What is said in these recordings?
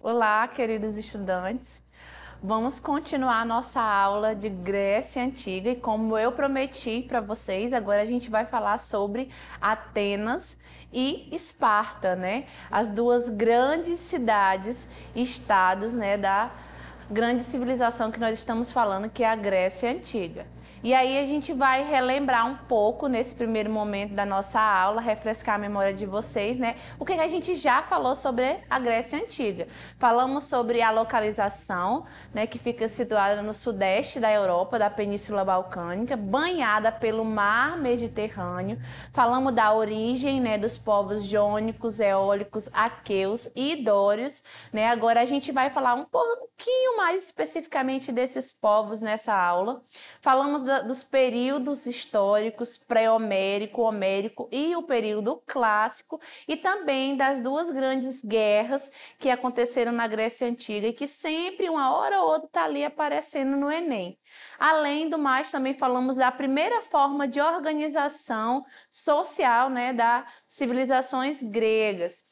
Olá, queridos estudantes. Vamos continuar nossa aula de Grécia Antiga e como eu prometi para vocês, agora a gente vai falar sobre Atenas e Esparta, né? As duas grandes cidades, estados, né, da grande civilização que nós estamos falando, que é a Grécia antiga. E aí a gente vai relembrar um pouco nesse primeiro momento da nossa aula, refrescar a memória de vocês, né? O que a gente já falou sobre a Grécia antiga. Falamos sobre a localização, né, que fica situada no sudeste da Europa, da Península Balcânica, banhada pelo mar Mediterrâneo. Falamos da origem, né, dos povos jônicos, eólicos, aqueus e dórios, né? Agora a gente vai falar um pouquinho mais especificamente desses povos nessa aula. Falamos da, dos períodos históricos pré-homérico, homérico e o período clássico, e também das duas grandes guerras que aconteceram na Grécia Antiga e que sempre, uma hora ou outra, está ali aparecendo no Enem. Além do mais, também falamos da primeira forma de organização social né, das civilizações gregas.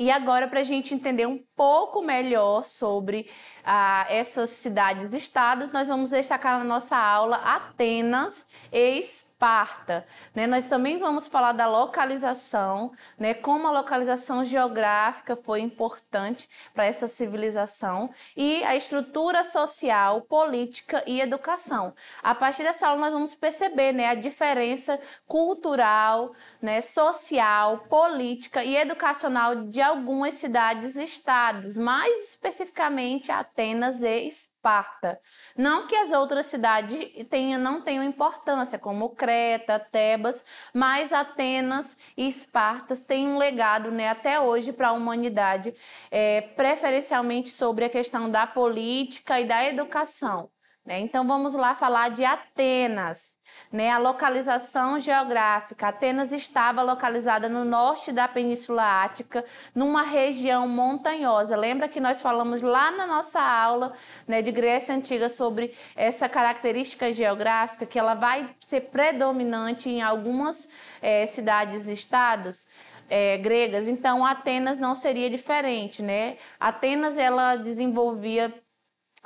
E agora, para a gente entender um pouco melhor sobre ah, essas cidades-estados, nós vamos destacar na nossa aula Atenas, ex Parta. Né? Nós também vamos falar da localização, né? como a localização geográfica foi importante para essa civilização e a estrutura social, política e educação. A partir dessa aula, nós vamos perceber né? a diferença cultural, né? social, política e educacional de algumas cidades-estados, mais especificamente Atenas e Esparta. Esparta. Não que as outras cidades tenha, não tenham importância, como Creta, Tebas, mas Atenas e Espartas têm um legado né, até hoje para a humanidade, é, preferencialmente sobre a questão da política e da educação. Né? Então vamos lá falar de Atenas, né? a localização geográfica. Atenas estava localizada no norte da Península Ática, numa região montanhosa. Lembra que nós falamos lá na nossa aula né, de Grécia Antiga sobre essa característica geográfica, que ela vai ser predominante em algumas é, cidades-estados? É, gregas, então Atenas não seria diferente, né? Atenas ela desenvolvia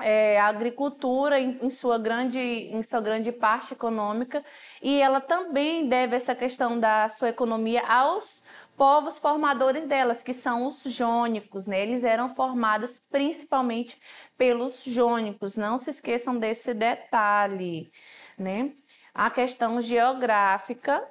é, a agricultura em, em, sua grande, em sua grande parte econômica, e ela também deve essa questão da sua economia aos povos formadores delas, que são os jônicos, né? Eles eram formados principalmente pelos jônicos, não se esqueçam desse detalhe, né? A questão geográfica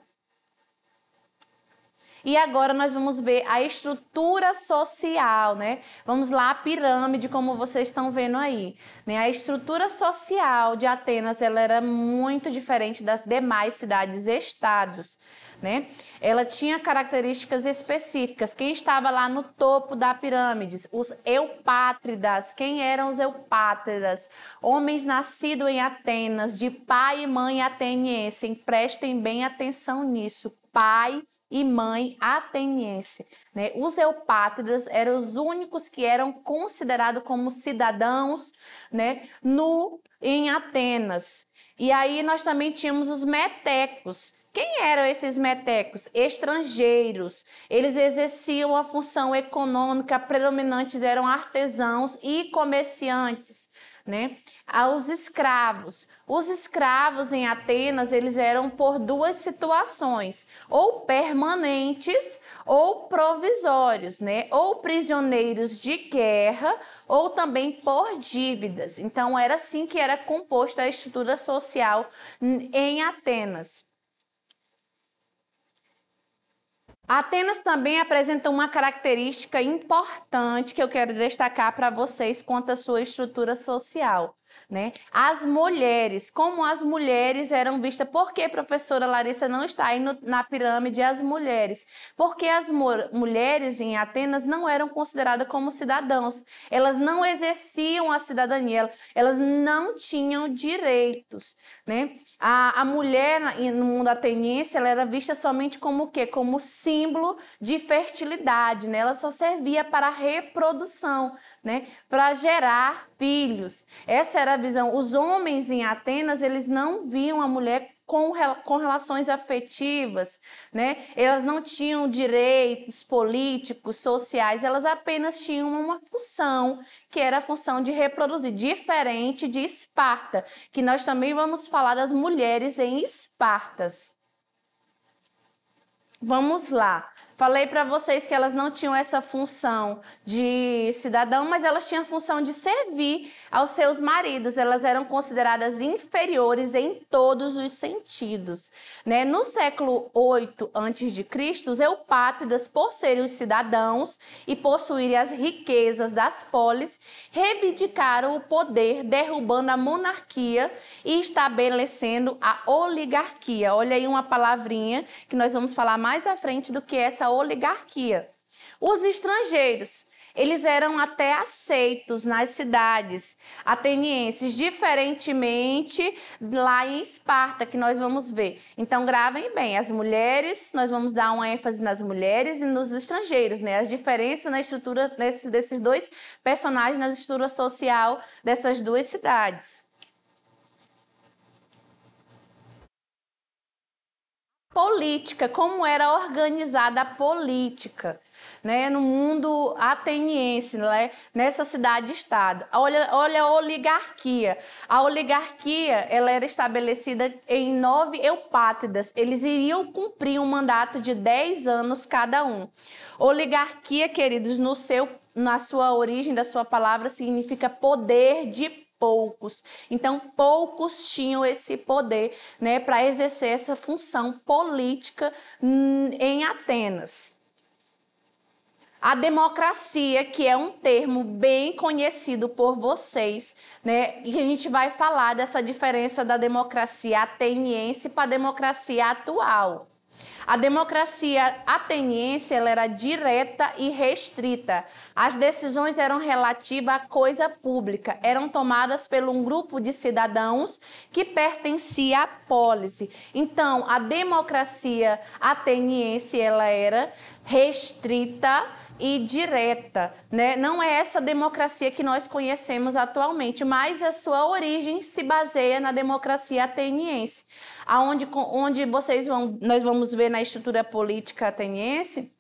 e agora nós vamos ver a estrutura social, né? Vamos lá, a pirâmide, como vocês estão vendo aí. Né? A estrutura social de Atenas ela era muito diferente das demais cidades-estados. Né? Ela tinha características específicas. Quem estava lá no topo da pirâmide? Os eupátridas. Quem eram os eupátridas? Homens nascidos em Atenas, de pai e mãe ateniense. Prestem bem atenção nisso. Pai e mãe ateniense. Né? Os eupátridas eram os únicos que eram considerados como cidadãos né, no, em Atenas. E aí nós também tínhamos os metecos. Quem eram esses metecos? Estrangeiros. Eles exerciam a função econômica, predominantes eram artesãos e comerciantes né, aos escravos. Os escravos em Atenas, eles eram por duas situações, ou permanentes ou provisórios, né, ou prisioneiros de guerra ou também por dívidas. Então era assim que era composta a estrutura social em Atenas. Atenas também apresenta uma característica importante que eu quero destacar para vocês quanto à sua estrutura social. Né? As mulheres, como as mulheres eram vistas, por que, professora Larissa, não está aí no, na pirâmide as mulheres? Porque as mulheres em Atenas não eram consideradas como cidadãos, elas não exerciam a cidadania, elas não tinham direitos. Né? A, a mulher no mundo ateniense ela era vista somente como o quê? Como símbolo de fertilidade, né? ela só servia para a reprodução, né, para gerar filhos. Essa era a visão. Os homens em Atenas, eles não viam a mulher com, com relações afetivas, né? Elas não tinham direitos políticos, sociais, elas apenas tinham uma função, que era a função de reproduzir, diferente de Esparta, que nós também vamos falar das mulheres em Espartas. Vamos lá. Falei para vocês que elas não tinham essa função de cidadão, mas elas tinham a função de servir aos seus maridos. Elas eram consideradas inferiores em todos os sentidos. Né? No século 8 a.C., os Eupátridas, por serem os cidadãos e possuírem as riquezas das polis, reivindicaram o poder, derrubando a monarquia e estabelecendo a oligarquia. Olha aí uma palavrinha que nós vamos falar mais à frente do que essa essa oligarquia. Os estrangeiros, eles eram até aceitos nas cidades atenienses, diferentemente lá em Esparta, que nós vamos ver. Então, gravem bem: as mulheres, nós vamos dar uma ênfase nas mulheres e nos estrangeiros, né? As diferenças na estrutura desses, desses dois personagens, na estrutura social dessas duas cidades. política, como era organizada a política. Né, no mundo ateniense, né, nessa cidade-estado. Olha, olha a oligarquia. A oligarquia ela era estabelecida em nove eupátridas. Eles iriam cumprir um mandato de dez anos cada um. Oligarquia, queridos, no seu, na sua origem da sua palavra, significa poder de poucos. Então, poucos tinham esse poder né, para exercer essa função política hum, em Atenas. A democracia, que é um termo bem conhecido por vocês, né? E a gente vai falar dessa diferença da democracia ateniense para a democracia atual. A democracia ateniense era direta e restrita. As decisões eram relativas à coisa pública, eram tomadas por um grupo de cidadãos que pertencia à polícia. Então, a democracia ateniense ela era restrita e direta, né? Não é essa democracia que nós conhecemos atualmente, mas a sua origem se baseia na democracia ateniense, aonde onde vocês vão nós vamos ver na estrutura política ateniense,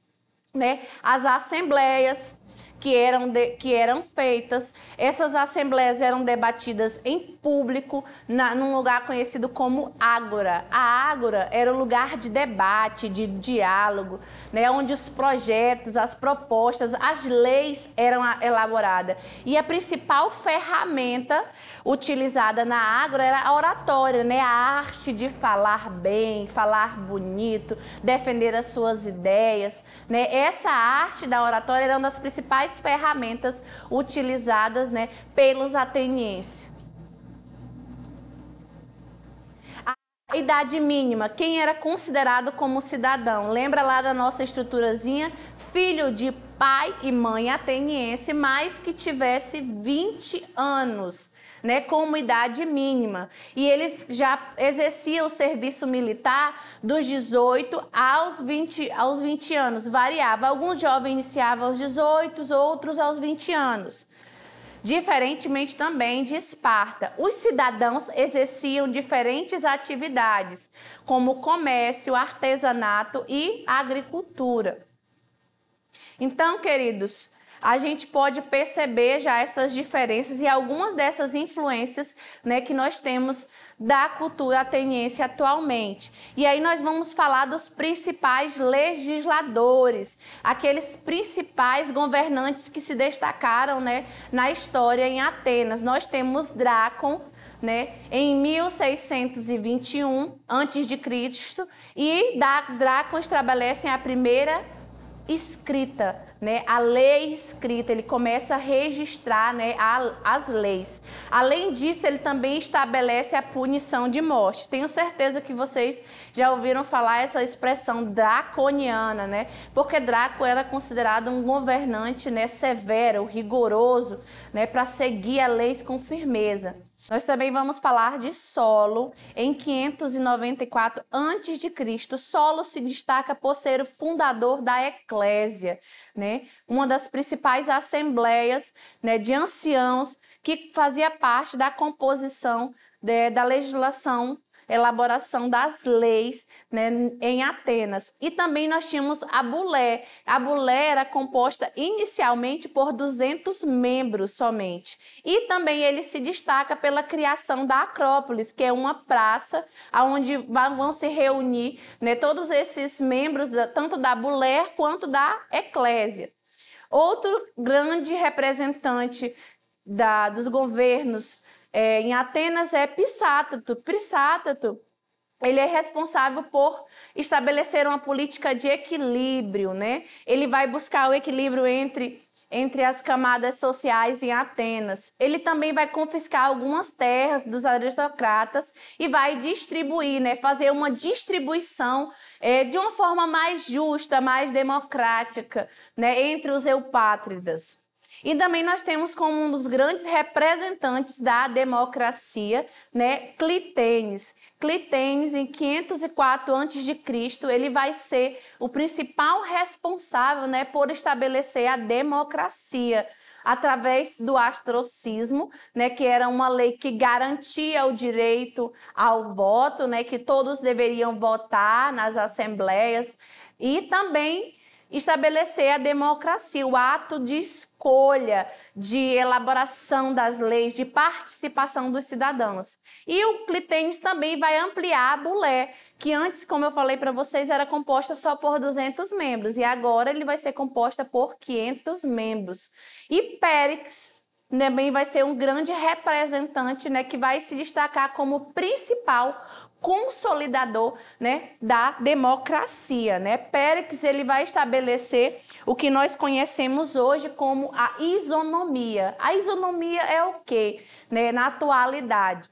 né? As assembleias que eram, de, que eram feitas. Essas assembleias eram debatidas em público, na, num lugar conhecido como Ágora. A Ágora era o lugar de debate, de diálogo, né, onde os projetos, as propostas, as leis eram elaboradas. E a principal ferramenta utilizada na Ágora era a oratória, né, a arte de falar bem, falar bonito, defender as suas ideias. Né? Essa arte da oratória era é uma das principais ferramentas utilizadas né, pelos atenienses. A idade mínima, quem era considerado como cidadão? Lembra lá da nossa estruturazinha? Filho de pai e mãe ateniense, mas que tivesse 20 anos né, como idade mínima. E eles já exerciam o serviço militar dos 18 aos 20, aos 20 anos, variava. Alguns jovens iniciavam aos 18, outros aos 20 anos. Diferentemente também de Esparta, os cidadãos exerciam diferentes atividades, como comércio, artesanato e agricultura. Então, queridos, a gente pode perceber já essas diferenças e algumas dessas influências né, que nós temos da cultura ateniense atualmente. E aí nós vamos falar dos principais legisladores, aqueles principais governantes que se destacaram né, na história em Atenas. Nós temos Drácon, né, em 1621 a.C. e Drácon estabelecem a primeira escrita, né? A lei é escrita, ele começa a registrar, né, a, as leis. Além disso, ele também estabelece a punição de morte. Tenho certeza que vocês já ouviram falar essa expressão draconiana, né? Porque Draco era considerado um governante, né, severo, rigoroso, né, para seguir as leis com firmeza. Nós também vamos falar de Solo em 594 a.C. Solo se destaca por ser o fundador da Eclésia, né? uma das principais assembleias né, de anciãos que fazia parte da composição de, né, da legislação elaboração das leis né, em Atenas. E também nós tínhamos a bulé. A bulé era composta inicialmente por 200 membros somente. E também ele se destaca pela criação da Acrópolis, que é uma praça onde vão se reunir né, todos esses membros, tanto da bulé quanto da eclésia. Outro grande representante da, dos governos é, em Atenas é Pissátato. Pissátato ele é responsável por estabelecer uma política de equilíbrio, né? Ele vai buscar o equilíbrio entre entre as camadas sociais em Atenas. Ele também vai confiscar algumas terras dos aristocratas e vai distribuir, né, fazer uma distribuição é, de uma forma mais justa, mais democrática, né, entre os eupátridas. E também nós temos como um dos grandes representantes da democracia, né, Clitênes. Clitênes, em 504 a.C., ele vai ser o principal responsável né, por estabelecer a democracia através do astrocismo, né, que era uma lei que garantia o direito ao voto, né, que todos deveriam votar nas assembleias, e também estabelecer a democracia, o ato de escolha, de elaboração das leis, de participação dos cidadãos. E o Clitens também vai ampliar a Bulé, que antes, como eu falei para vocês, era composta só por 200 membros, e agora ele vai ser composta por 500 membros. E Périx também vai ser um grande representante, né, que vai se destacar como principal consolidador, né, da democracia, né? Péricles ele vai estabelecer o que nós conhecemos hoje como a isonomia. A isonomia é o quê, né, na atualidade?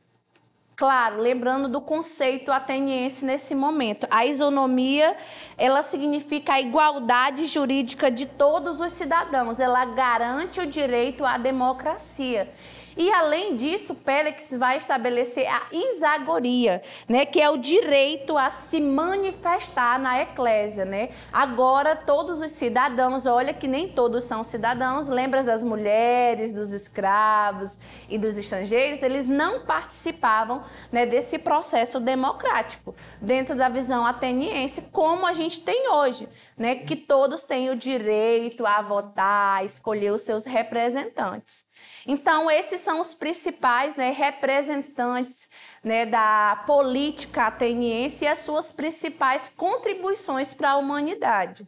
Claro, lembrando do conceito ateniense nesse momento. A isonomia, ela significa a igualdade jurídica de todos os cidadãos. Ela garante o direito à democracia. E além disso, Pélex vai estabelecer a isagoria, né, que é o direito a se manifestar na eclésia, né? Agora todos os cidadãos, olha que nem todos são cidadãos, lembra das mulheres, dos escravos e dos estrangeiros, eles não participavam, né, desse processo democrático dentro da visão ateniense como a gente tem hoje, né, que todos têm o direito a votar, a escolher os seus representantes. Então, esses são os principais né, representantes né, da política ateniense e as suas principais contribuições para a humanidade.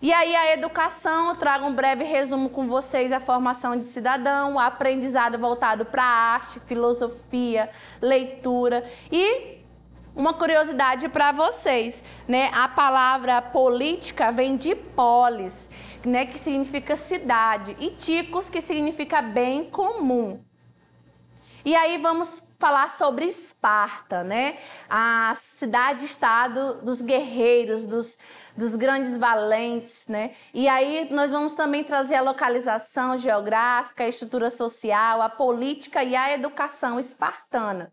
E aí, a educação, eu trago um breve resumo com vocês: a formação de cidadão, o aprendizado voltado para arte, filosofia, leitura e uma curiosidade para vocês, né? A palavra política vem de polis né, que significa cidade, e ticos, que significa bem comum. E aí vamos falar sobre Esparta, né? A cidade-estado dos guerreiros, dos, dos grandes valentes, né? E aí nós vamos também trazer a localização geográfica, a estrutura social, a política e a educação espartana.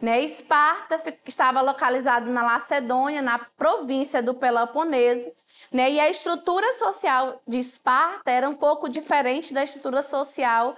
Né? Esparta estava localizado na Lacedônia, na província do Peloponeso, né? e a estrutura social de Esparta era um pouco diferente da estrutura social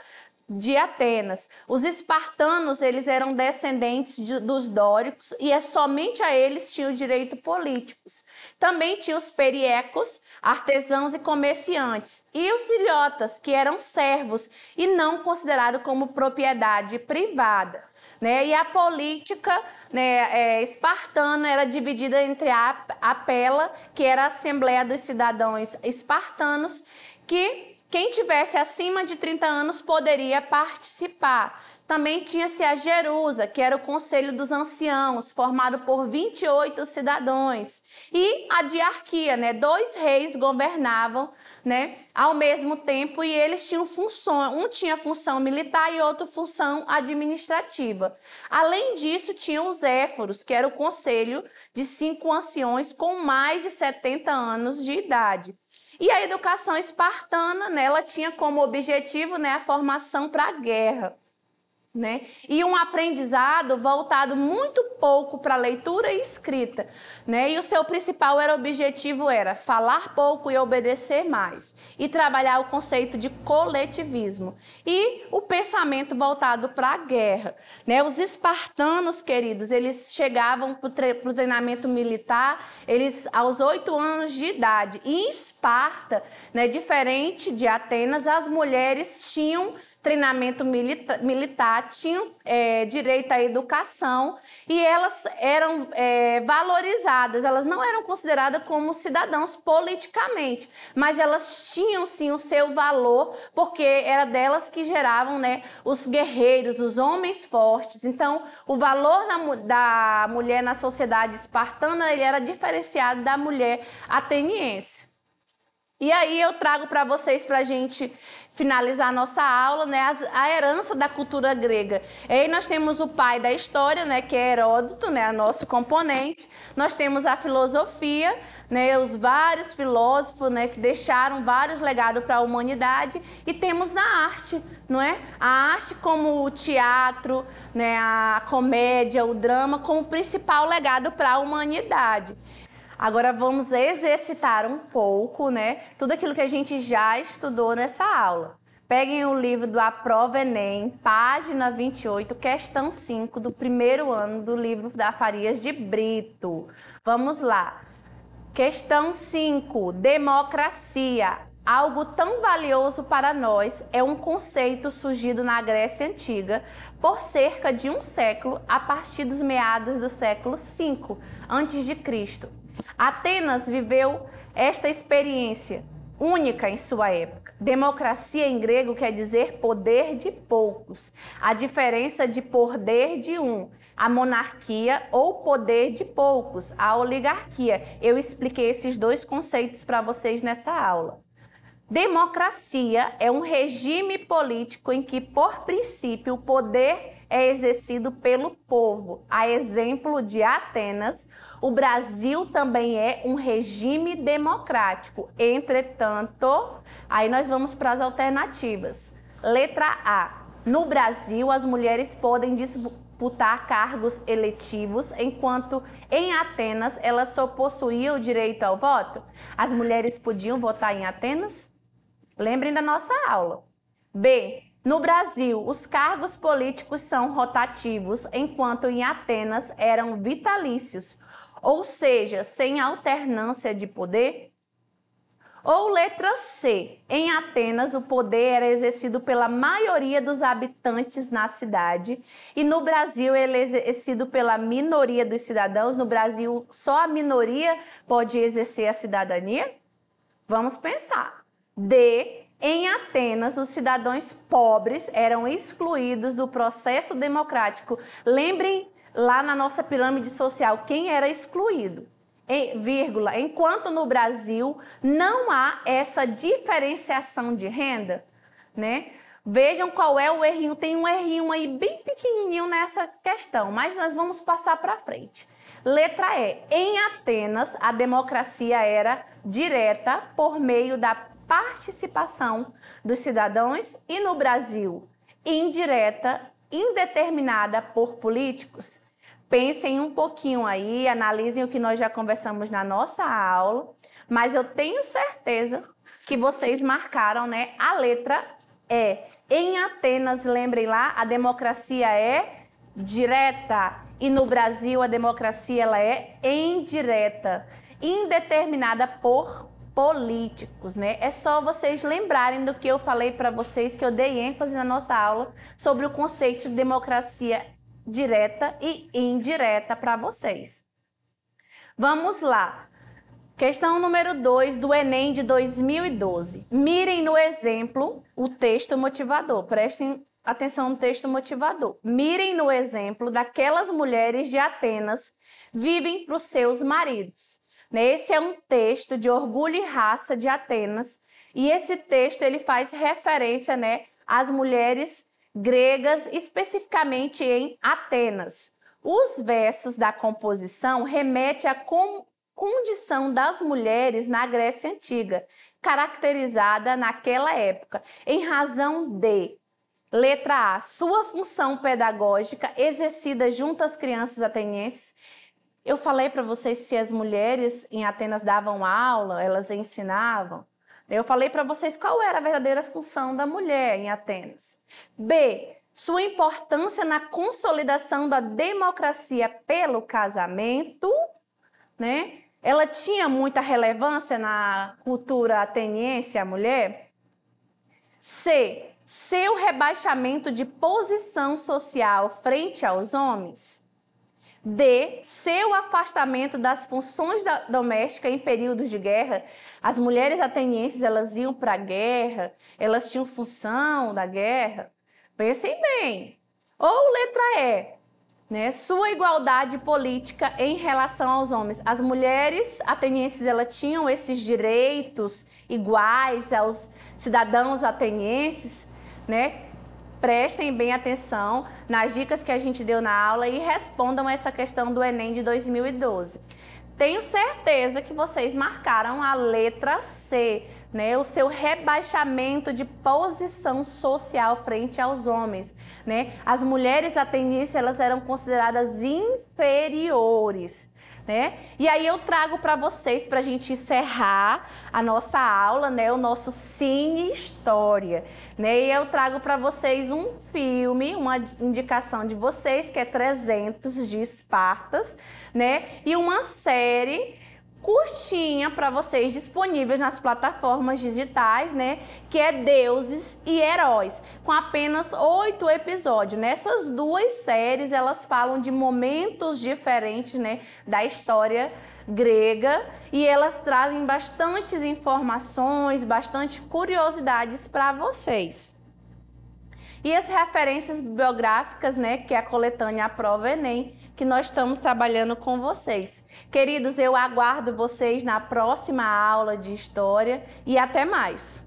de Atenas. Os espartanos, eles eram descendentes de, dos dóricos e é somente a eles tinham direito políticos. Também tinham os periecos, artesãos e comerciantes, e os ilhotas, que eram servos e não considerados como propriedade privada né? E a política né, é, espartana era dividida entre a, apela, Pela, que era a Assembleia dos Cidadãos Espartanos, que quem tivesse acima de 30 anos poderia participar. Também tinha-se a Jerusa, que era o Conselho dos Anciãos, formado por 28 cidadãos, e a diarquia, né? Dois reis governavam, né, ao mesmo tempo e eles tinham função, um tinha função militar e outro função administrativa. Além disso, tinham os éforos, que era o conselho de cinco anciões com mais de 70 anos de idade. E a educação espartana, né, ela tinha como objetivo, né, a formação para a guerra. Né? E um aprendizado voltado muito pouco para leitura e escrita, né? E o seu principal era objetivo era falar pouco e obedecer mais, e trabalhar o conceito de coletivismo e o pensamento voltado para a guerra, né? Os espartanos, queridos, eles chegavam para o treinamento militar, eles aos oito anos de idade. E em Esparta, né? Diferente de Atenas, as mulheres tinham treinamento milita militar, tinham é, direito à educação e elas eram é, valorizadas, elas não eram consideradas como cidadãos politicamente, mas elas tinham sim o seu valor, porque era delas que geravam né, os guerreiros, os homens fortes. Então, o valor da, da mulher na sociedade espartana ele era diferenciado da mulher ateniense. E aí eu trago para vocês para a gente finalizar a nossa aula, né, a, a herança da cultura grega. E aí nós temos o pai da história, né, que é Heródoto, né, nosso componente. Nós temos a filosofia, né, os vários filósofos, né, que deixaram vários legados para a humanidade. E temos na arte, não é? A arte como o teatro, né, a comédia, o drama como principal legado para a humanidade. Agora vamos exercitar um pouco, né? Tudo aquilo que a gente já estudou nessa aula. Peguem o livro do A Prova Enem, página 28, questão 5 do primeiro ano do livro da Farias de Brito. Vamos lá. Questão 5: Democracia. Algo tão valioso para nós é um conceito surgido na Grécia Antiga por cerca de um século a partir dos meados do século V a.C. Atenas viveu esta experiência única em sua época. Democracia em grego quer dizer poder de poucos. A diferença de poder de um, a monarquia ou poder de poucos, a oligarquia. Eu expliquei esses dois conceitos para vocês nessa aula. Democracia é um regime político em que, por princípio, o poder é exercido pelo povo, a exemplo de Atenas, o Brasil também é um regime democrático. Entretanto, aí nós vamos para as alternativas. Letra A. No Brasil, as mulheres podem disputar cargos eletivos, enquanto em Atenas elas só possuíam o direito ao voto. As mulheres podiam votar em Atenas? Lembrem da nossa aula. B. No Brasil, os cargos políticos são rotativos, enquanto em Atenas eram vitalícios ou seja, sem alternância de poder? Ou letra C, em Atenas o poder era exercido pela maioria dos habitantes na cidade e no Brasil ele é exercido pela minoria dos cidadãos. No Brasil só a minoria pode exercer a cidadania? Vamos pensar. D, em Atenas, os cidadãos pobres eram excluídos do processo democrático. Lembrem lá na nossa pirâmide social quem era excluído. Em, vírgula, enquanto no Brasil não há essa diferenciação de renda, né? Vejam qual é o errinho. Tem um errinho aí bem pequenininho nessa questão, mas nós vamos passar para frente. Letra E. Em Atenas, a democracia era direta por meio da participação dos cidadãos e no Brasil, indireta, indeterminada por políticos pensem um pouquinho aí, analisem o que nós já conversamos na nossa aula, mas eu tenho certeza que vocês marcaram, né, a letra E. É, em Atenas, lembrem lá, a democracia é direta e no Brasil a democracia ela é indireta, indeterminada por políticos, né? É só vocês lembrarem do que eu falei para vocês que eu dei ênfase na nossa aula sobre o conceito de democracia direta e indireta para vocês. Vamos lá. Questão número 2 do Enem de 2012. Mirem no exemplo o texto motivador. Prestem atenção no texto motivador. Mirem no exemplo daquelas mulheres de Atenas vivem para os seus maridos. Né, esse é um texto de Orgulho e Raça de Atenas e esse texto ele faz referência, né, às mulheres gregas, especificamente em Atenas. Os versos da composição remetem à com condição das mulheres na Grécia Antiga, caracterizada naquela época, em razão de Letra A, sua função pedagógica exercida junto às crianças atenienses. Eu falei para vocês se as mulheres em Atenas davam aula, elas ensinavam. Eu falei para vocês qual era a verdadeira função da mulher em Atenas. B. Sua importância na consolidação da democracia pelo casamento, né? Ela tinha muita relevância na cultura ateniense, a mulher? C. Seu rebaixamento de posição social frente aos homens? D. Seu afastamento das funções da, domésticas em períodos de guerra. As mulheres atenienses elas iam para a guerra, elas tinham função da guerra. Pensem bem. Ou letra E. Né? Sua igualdade política em relação aos homens. As mulheres atenienses elas tinham esses direitos iguais aos cidadãos atenienses, né? prestem bem atenção nas dicas que a gente deu na aula e respondam essa questão do Enem de 2012. Tenho certeza que vocês marcaram a letra C, né? O seu rebaixamento de posição social frente aos homens, né? As mulheres até elas eram consideradas inferiores né? E aí eu trago para vocês, para a gente encerrar a nossa aula, né? O nosso Cine História, né? E eu trago para vocês um filme, uma indicação de vocês, que é 300 de Espartas, né? E uma série curtinha para vocês disponíveis nas plataformas digitais, né? Que é Deuses e Heróis, com apenas oito episódios. Nessas duas séries, elas falam de momentos diferentes, né? Da história grega e elas trazem bastantes informações, bastante curiosidades para vocês. E as referências biográficas, né, que é a coletânea A Prova Enem, que nós estamos trabalhando com vocês. Queridos, eu aguardo vocês na próxima aula de História e até mais!